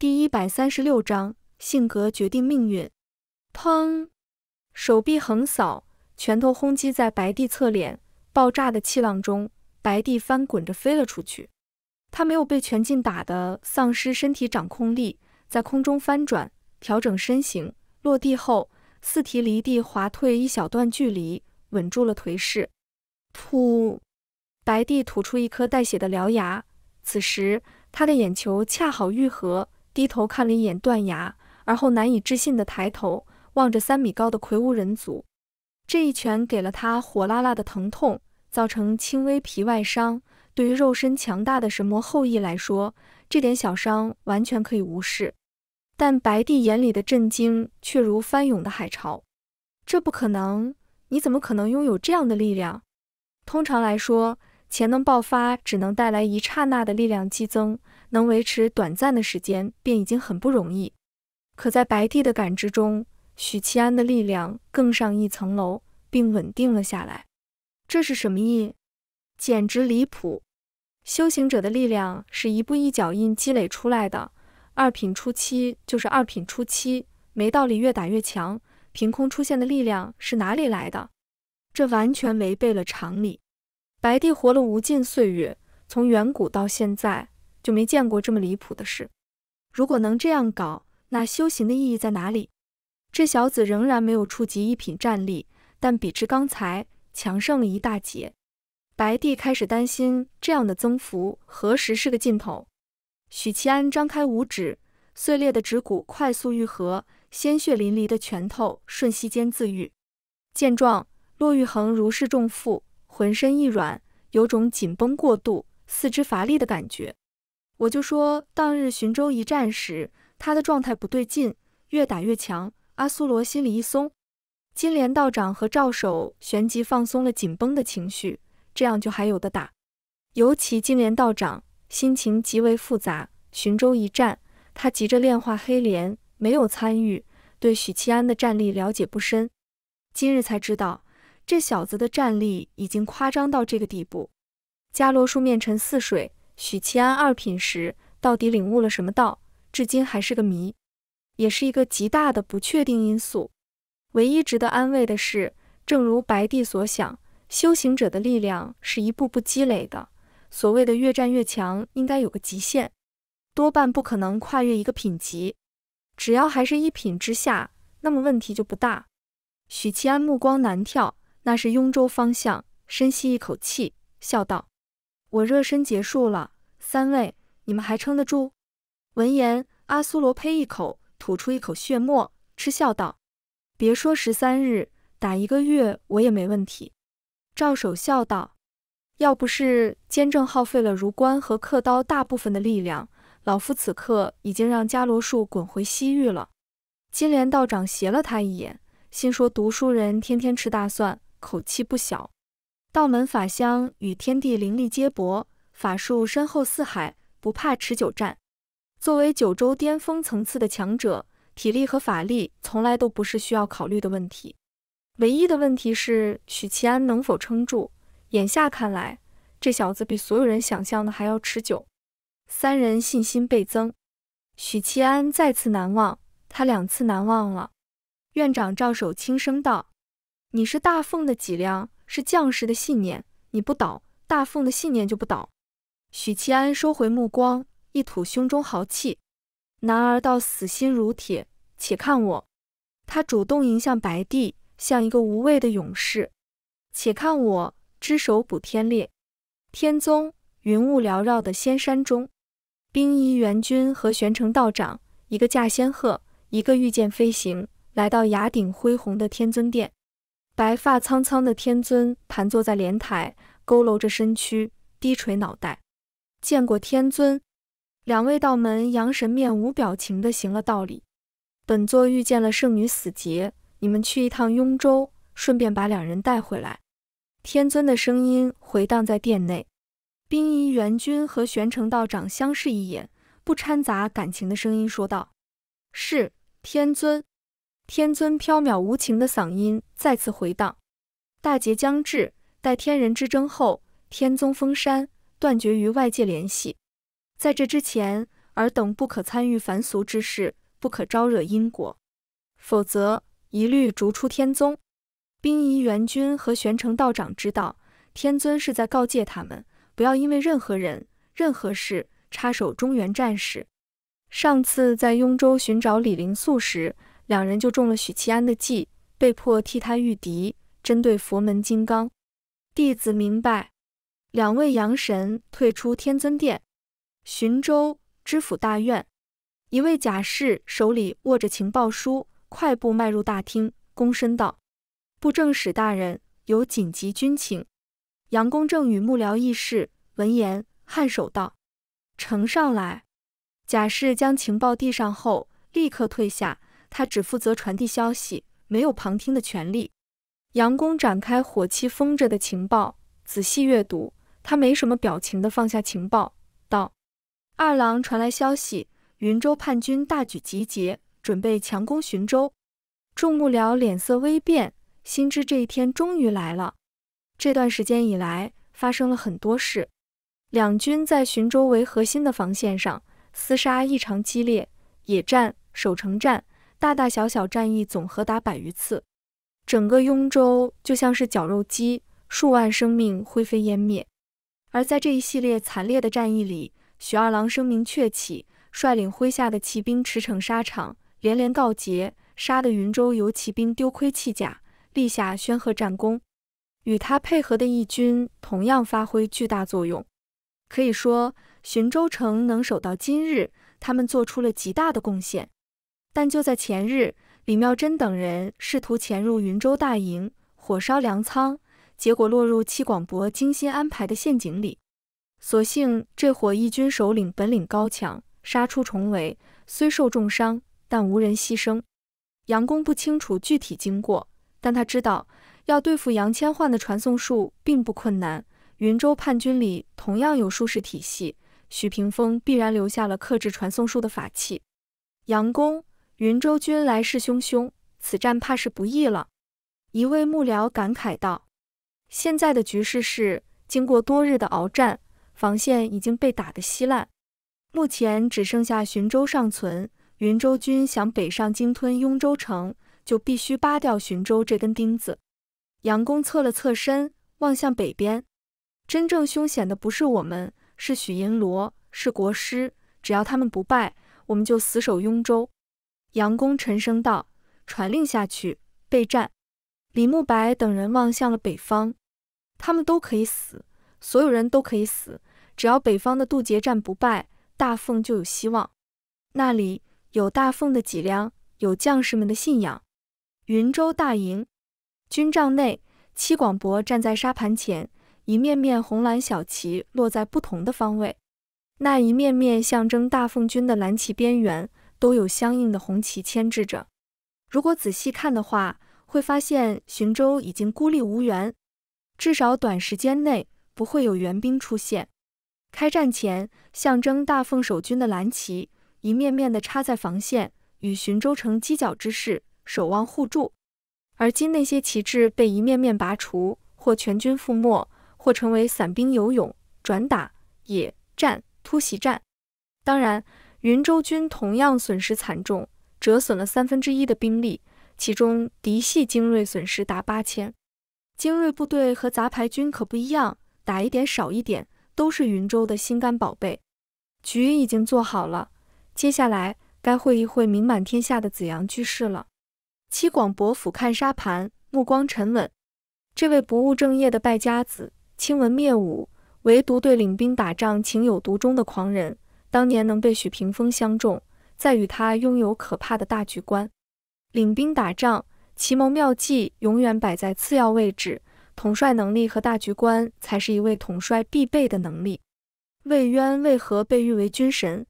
第一百三十六章，性格决定命运。砰！手臂横扫，拳头轰击在白帝侧脸，爆炸的气浪中，白帝翻滚着飞了出去。他没有被拳劲打的丧失身体掌控力，在空中翻转，调整身形，落地后四蹄离地滑退一小段距离，稳住了颓势。吐！白帝吐出一颗带血的獠牙，此时他的眼球恰好愈合。低头看了一眼断崖，而后难以置信地抬头望着三米高的魁梧人族。这一拳给了他火辣辣的疼痛，造成轻微皮外伤。对于肉身强大的神魔后裔来说，这点小伤完全可以无视。但白帝眼里的震惊却如翻涌的海潮。这不可能！你怎么可能拥有这样的力量？通常来说，潜能爆发只能带来一刹那的力量激增。能维持短暂的时间便已经很不容易，可在白帝的感知中，许七安的力量更上一层楼，并稳定了下来。这是什么意？简直离谱！修行者的力量是一步一脚印积累出来的，二品初期就是二品初期，没道理越打越强，凭空出现的力量是哪里来的？这完全违背了常理。白帝活了无尽岁月，从远古到现在。就没见过这么离谱的事。如果能这样搞，那修行的意义在哪里？这小子仍然没有触及一品战力，但比之刚才强盛了一大截。白帝开始担心，这样的增幅何时是个尽头？许其安张开五指，碎裂的指骨快速愈合，鲜血淋漓的拳头瞬息间自愈。见状，骆玉衡如释重负，浑身一软，有种紧绷过度、四肢乏力的感觉。我就说，当日寻州一战时，他的状态不对劲，越打越强。阿苏罗心里一松，金莲道长和赵守旋即放松了紧绷的情绪，这样就还有的打。尤其金莲道长心情极为复杂，寻州一战他急着炼化黑莲，没有参与，对许七安的战力了解不深，今日才知道这小子的战力已经夸张到这个地步。伽罗树面沉似水。许七安二品时到底领悟了什么道，至今还是个谜，也是一个极大的不确定因素。唯一值得安慰的是，正如白帝所想，修行者的力量是一步步积累的，所谓的越战越强应该有个极限，多半不可能跨越一个品级。只要还是一品之下，那么问题就不大。许七安目光难跳，那是雍州方向，深吸一口气，笑道。我热身结束了，三位，你们还撑得住？闻言，阿苏罗呸一口，吐出一口血沫，嗤笑道：“别说十三日，打一个月我也没问题。”赵守笑道：“要不是监正耗费了如官和刻刀大部分的力量，老夫此刻已经让伽罗术滚回西域了。”金莲道长斜了他一眼，心说：“读书人天天吃大蒜，口气不小。”道门法相与天地灵力接驳，法术深厚四海，不怕持久战。作为九州巅峰层次的强者，体力和法力从来都不是需要考虑的问题。唯一的问题是许其安能否撑住。眼下看来，这小子比所有人想象的还要持久。三人信心倍增。许其安再次难忘，他两次难忘了。院长照手轻声道：“你是大凤的脊梁。”是将士的信念，你不倒，大奉的信念就不倒。许七安收回目光，一吐胸中豪气：“男儿到死心如铁，且看我！”他主动迎向白帝，像一个无畏的勇士。“且看我，只手补天裂。”天宗云雾缭绕的仙山中，兵夷元君和玄城道长，一个驾仙鹤，一个御剑飞行，来到崖顶恢宏的天尊殿。白发苍苍的天尊盘坐在莲台，佝偻着身躯，低垂脑袋。见过天尊，两位道门阳神面无表情的行了道礼。本座遇见了圣女死劫，你们去一趟雍州，顺便把两人带回来。天尊的声音回荡在殿内。兵仪元君和玄成道长相视一眼，不掺杂感情的声音说道：“是，天尊。”天尊飘渺无情的嗓音再次回荡。大劫将至，待天人之争后，天宗封山，断绝与外界联系。在这之前，尔等不可参与凡俗之事，不可招惹因果，否则一律逐出天宗。兵夷元君和玄城道长知道，天尊是在告诫他们，不要因为任何人、任何事插手中原战事。上次在雍州寻找李灵素时。两人就中了许七安的计，被迫替他御敌。针对佛门金刚弟子，明白。两位阳神退出天尊殿。寻州知府大院，一位贾氏手里握着情报书，快步迈入大厅，躬身道：“布政使大人有紧急军情。”杨公正与幕僚议事，闻言颔首道：“呈上来。”贾氏将情报递上后，立刻退下。他只负责传递消息，没有旁听的权利。杨公展开火气封着的情报，仔细阅读。他没什么表情地放下情报，道：“二郎传来消息，云州叛军大举集结，准备强攻寻州。”众幕僚脸色微变，心知这一天终于来了。这段时间以来，发生了很多事。两军在寻州为核心的防线上厮杀异常激烈，野战、守城战。大大小小战役总和达百余次，整个雍州就像是绞肉机，数万生命灰飞烟灭。而在这一系列惨烈的战役里，许二郎声名鹊起，率领麾下的骑兵驰骋沙场，连连告捷，杀得云州游骑兵丢盔弃甲，立下宣赫战功。与他配合的义军同样发挥巨大作用，可以说，寻州城能守到今日，他们做出了极大的贡献。但就在前日，李妙珍等人试图潜入云州大营，火烧粮仓，结果落入戚广博精心安排的陷阱里。所幸这伙义军首领本领高强，杀出重围，虽受重伤，但无人牺牲。杨公不清楚具体经过，但他知道要对付杨千焕的传送术并不困难。云州叛军里同样有术士体系，许平风必然留下了克制传送术的法器。杨公。云州军来势汹汹，此战怕是不易了。一位幕僚感慨道：“现在的局势是，经过多日的鏖战，防线已经被打得稀烂。目前只剩下寻州尚存，云州军想北上鲸吞雍州城，就必须扒掉寻州这根钉子。”杨公侧了侧身，望向北边：“真正凶险的不是我们，是许银罗，是国师。只要他们不败，我们就死守雍州。”杨公沉声道：“传令下去，备战。”李慕白等人望向了北方，他们都可以死，所有人都可以死，只要北方的渡劫战不败，大凤就有希望。那里有大凤的脊梁，有将士们的信仰。云州大营，军帐内，戚广博站在沙盘前，一面面红蓝小旗落在不同的方位，那一面面象征大凤军的蓝旗边缘。都有相应的红旗牵制着。如果仔细看的话，会发现寻州已经孤立无援，至少短时间内不会有援兵出现。开战前，象征大奉守军的蓝旗一面面的插在防线与寻州城犄角之势，守望互助。而今那些旗帜被一面面拔除，或全军覆没，或成为散兵游勇，转打野战突袭战。当然。云州军同样损失惨重，折损了三分之一的兵力，其中嫡系精锐损失达八千。精锐部队和杂牌军可不一样，打一点少一点，都是云州的心肝宝贝。局已经做好了，接下来该会一会名满天下的紫阳居士了。七广伯俯瞰沙盘，目光沉稳。这位不务正业的败家子，轻文灭武，唯独对领兵打仗情有独钟的狂人。当年能被许平峰相中，在与他拥有可怕的大局观，领兵打仗，奇谋妙计永远摆在次要位置，统帅能力和大局观才是一位统帅必备的能力。魏渊为何被誉为军神？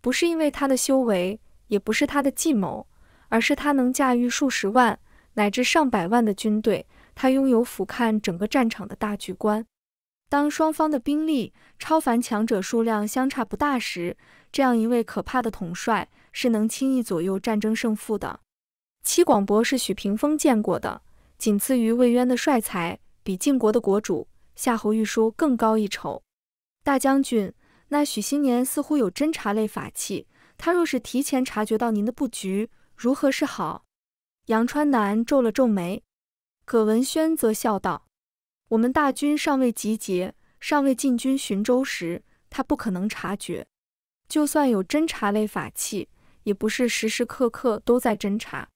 不是因为他的修为，也不是他的计谋，而是他能驾驭数十万乃至上百万的军队，他拥有俯瞰整个战场的大局观。当双方的兵力、超凡强者数量相差不大时，这样一位可怕的统帅是能轻易左右战争胜负的。戚广博是许平风见过的仅次于魏渊的帅才，比晋国的国主夏侯玉书更高一筹。大将军，那许新年似乎有侦察类法器，他若是提前察觉到您的布局，如何是好？杨川南皱了皱眉，葛文轩则笑道。我们大军尚未集结，尚未进军寻州时，他不可能察觉。就算有侦察类法器，也不是时时刻刻都在侦察。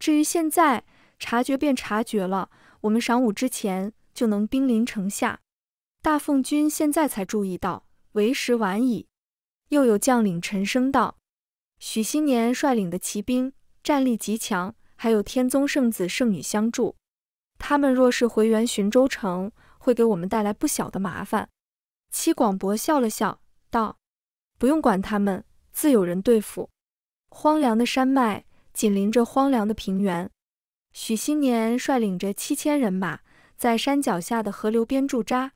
至于现在，察觉便察觉了，我们晌午之前就能兵临城下。大凤军现在才注意到，为时晚矣。又有将领沉声道：“许新年率领的骑兵战力极强，还有天宗圣子圣女相助。”他们若是回援寻州城，会给我们带来不小的麻烦。戚广博笑了笑，道：“不用管他们，自有人对付。”荒凉的山脉紧邻着荒凉的平原，许新年率领着七千人马在山脚下的河流边驻扎。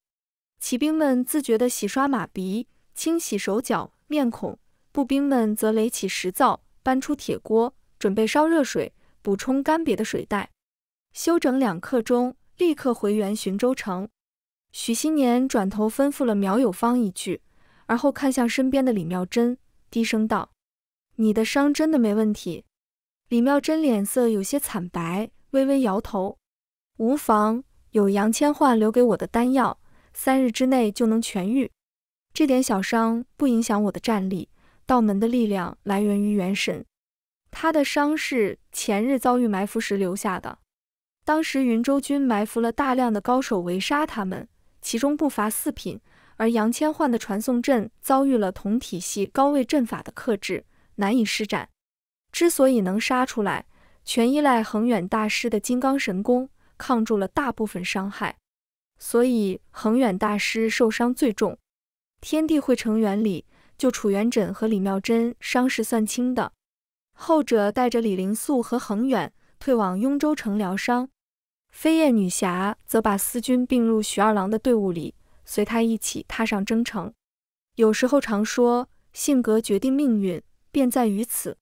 骑兵们自觉地洗刷马鼻、清洗手脚、面孔；步兵们则垒起石灶，搬出铁锅，准备烧热水，补充干瘪的水袋。休整两刻钟，立刻回原寻州城。许新年转头吩咐了苗有芳一句，而后看向身边的李妙珍，低声道：“你的伤真的没问题？”李妙珍脸色有些惨白，微微摇头：“无妨，有杨千焕留给我的丹药，三日之内就能痊愈。这点小伤不影响我的战力。道门的力量来源于元神，他的伤是前日遭遇埋伏时留下的。”当时云州军埋伏了大量的高手围杀他们，其中不乏四品。而杨千嬅的传送阵遭遇了同体系高位阵法的克制，难以施展。之所以能杀出来，全依赖恒远大师的金刚神功抗住了大部分伤害，所以恒远大师受伤最重。天地会成员里，就楚元稹和李妙真伤势算轻的，后者带着李灵素和恒远。退往雍州城疗伤，飞燕女侠则把思君并入许二郎的队伍里，随他一起踏上征程。有时候常说，性格决定命运，便在于此。